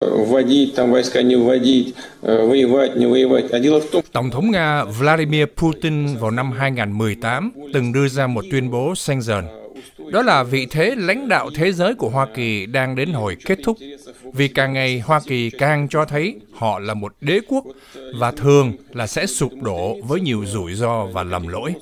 вводить там войска, не вводить, э, воевать, не воевать. А дело в том... Tổng thống Nga Vladimir Putin vào năm 2018 từng đưa ra một tuyên bố xanh dờn. Đó là vị thế lãnh đạo thế giới của Hoa Kỳ đang đến hồi kết thúc, vì càng ngày Hoa Kỳ càng cho thấy họ là một đế quốc và thường là sẽ sụp đổ với nhiều rủi ro và lầm lỗi.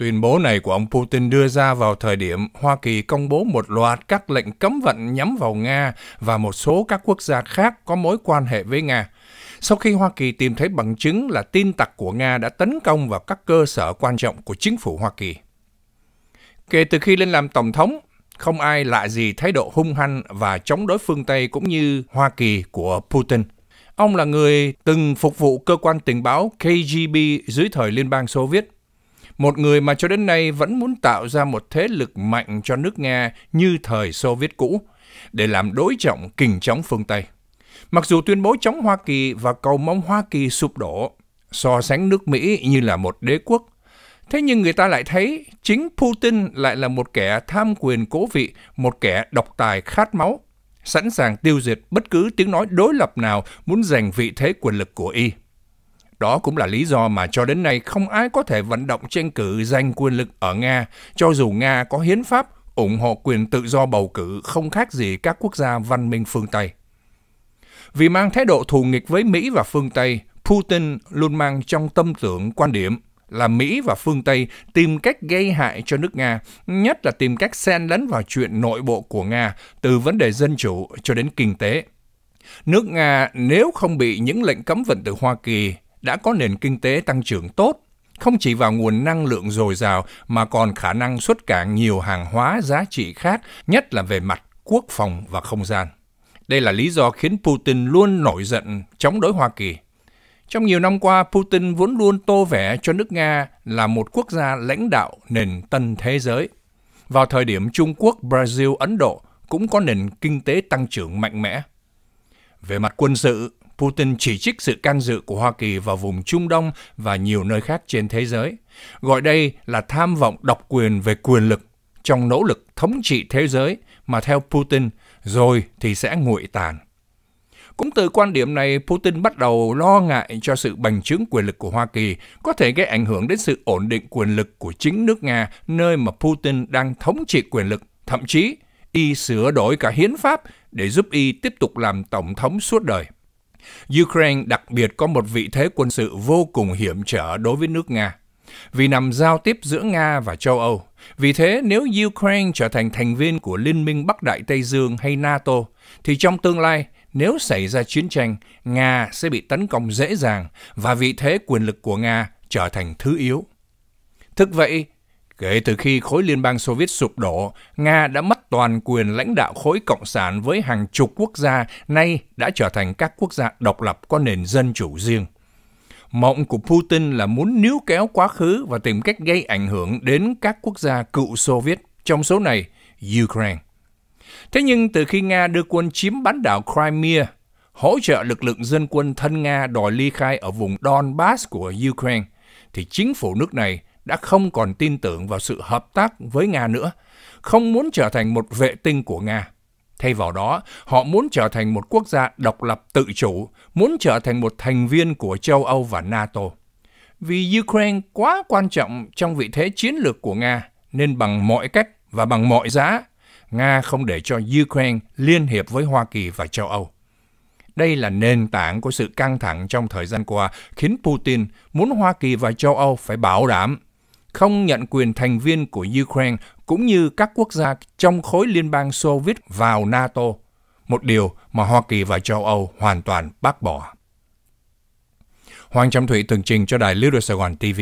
Tuyên bố này của ông Putin đưa ra vào thời điểm Hoa Kỳ công bố một loạt các lệnh cấm vận nhắm vào Nga và một số các quốc gia khác có mối quan hệ với Nga. Sau khi Hoa Kỳ tìm thấy bằng chứng là tin tặc của Nga đã tấn công vào các cơ sở quan trọng của chính phủ Hoa Kỳ. Kể từ khi lên làm tổng thống, không ai lạ gì thái độ hung hăng và chống đối phương Tây cũng như Hoa Kỳ của Putin. Ông là người từng phục vụ cơ quan tình báo KGB dưới thời Liên bang Xô Viết một người mà cho đến nay vẫn muốn tạo ra một thế lực mạnh cho nước Nga như thời Xô Viết cũ, để làm đối trọng kình chống phương Tây. Mặc dù tuyên bố chống Hoa Kỳ và cầu mong Hoa Kỳ sụp đổ, so sánh nước Mỹ như là một đế quốc, thế nhưng người ta lại thấy chính Putin lại là một kẻ tham quyền cố vị, một kẻ độc tài khát máu, sẵn sàng tiêu diệt bất cứ tiếng nói đối lập nào muốn giành vị thế quyền lực của y. Đó cũng là lý do mà cho đến nay không ai có thể vận động tranh cử giành quyền lực ở Nga, cho dù Nga có hiến pháp ủng hộ quyền tự do bầu cử không khác gì các quốc gia văn minh phương Tây. Vì mang thái độ thù nghịch với Mỹ và phương Tây, Putin luôn mang trong tâm tưởng quan điểm là Mỹ và phương Tây tìm cách gây hại cho nước Nga, nhất là tìm cách xen lẫn vào chuyện nội bộ của Nga từ vấn đề dân chủ cho đến kinh tế. Nước Nga nếu không bị những lệnh cấm vận từ Hoa Kỳ đã có nền kinh tế tăng trưởng tốt, không chỉ vào nguồn năng lượng dồi dào mà còn khả năng xuất cảng nhiều hàng hóa giá trị khác, nhất là về mặt quốc phòng và không gian. Đây là lý do khiến Putin luôn nổi giận chống đối Hoa Kỳ. Trong nhiều năm qua, Putin vốn luôn tô vẽ cho nước Nga là một quốc gia lãnh đạo nền tân thế giới. Vào thời điểm Trung Quốc, Brazil, Ấn Độ cũng có nền kinh tế tăng trưởng mạnh mẽ. Về mặt quân sự, Putin chỉ trích sự can dự của Hoa Kỳ vào vùng Trung Đông và nhiều nơi khác trên thế giới, gọi đây là tham vọng độc quyền về quyền lực trong nỗ lực thống trị thế giới mà theo Putin rồi thì sẽ nguội tàn. Cũng từ quan điểm này, Putin bắt đầu lo ngại cho sự bành trướng quyền lực của Hoa Kỳ có thể gây ảnh hưởng đến sự ổn định quyền lực của chính nước Nga, nơi mà Putin đang thống trị quyền lực. Thậm chí, y sửa đổi cả hiến pháp để giúp y tiếp tục làm tổng thống suốt đời. Ukraine đặc biệt có một vị thế quân sự vô cùng hiểm trở đối với nước Nga, vì nằm giao tiếp giữa Nga và châu Âu. Vì thế, nếu Ukraine trở thành thành viên của Liên minh Bắc Đại Tây Dương hay NATO, thì trong tương lai, nếu xảy ra chiến tranh, Nga sẽ bị tấn công dễ dàng và vị thế quyền lực của Nga trở thành thứ yếu. Thực vậy, Kể từ khi khối liên bang Xô Viết sụp đổ, Nga đã mất toàn quyền lãnh đạo khối cộng sản với hàng chục quốc gia, nay đã trở thành các quốc gia độc lập có nền dân chủ riêng. Mộng của Putin là muốn níu kéo quá khứ và tìm cách gây ảnh hưởng đến các quốc gia cựu Xô Viết, trong số này Ukraine. Thế nhưng từ khi Nga đưa quân chiếm bán đảo Crimea, hỗ trợ lực lượng dân quân thân Nga đòi ly khai ở vùng Donbass của Ukraine, thì chính phủ nước này đã không còn tin tưởng vào sự hợp tác với Nga nữa, không muốn trở thành một vệ tinh của Nga. Thay vào đó, họ muốn trở thành một quốc gia độc lập tự chủ, muốn trở thành một thành viên của châu Âu và NATO. Vì Ukraine quá quan trọng trong vị thế chiến lược của Nga, nên bằng mọi cách và bằng mọi giá, Nga không để cho Ukraine liên hiệp với Hoa Kỳ và châu Âu. Đây là nền tảng của sự căng thẳng trong thời gian qua, khiến Putin muốn Hoa Kỳ và châu Âu phải bảo đảm không nhận quyền thành viên của Ukraine cũng như các quốc gia trong khối liên bang Xô Viết vào NATO, một điều mà Hoa Kỳ và châu Âu hoàn toàn bác bỏ. Hoàng Trâm Thủy tường trình cho đài Lưu Sài Gòn TV.